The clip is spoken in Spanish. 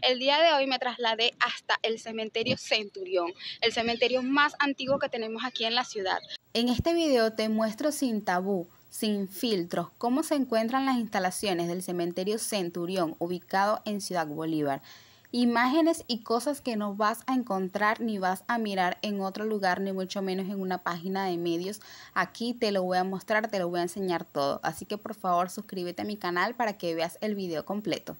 El día de hoy me trasladé hasta el cementerio Centurión, el cementerio más antiguo que tenemos aquí en la ciudad. En este video te muestro sin tabú, sin filtros, cómo se encuentran las instalaciones del cementerio Centurión, ubicado en Ciudad Bolívar. Imágenes y cosas que no vas a encontrar ni vas a mirar en otro lugar, ni mucho menos en una página de medios. Aquí te lo voy a mostrar, te lo voy a enseñar todo. Así que por favor suscríbete a mi canal para que veas el video completo.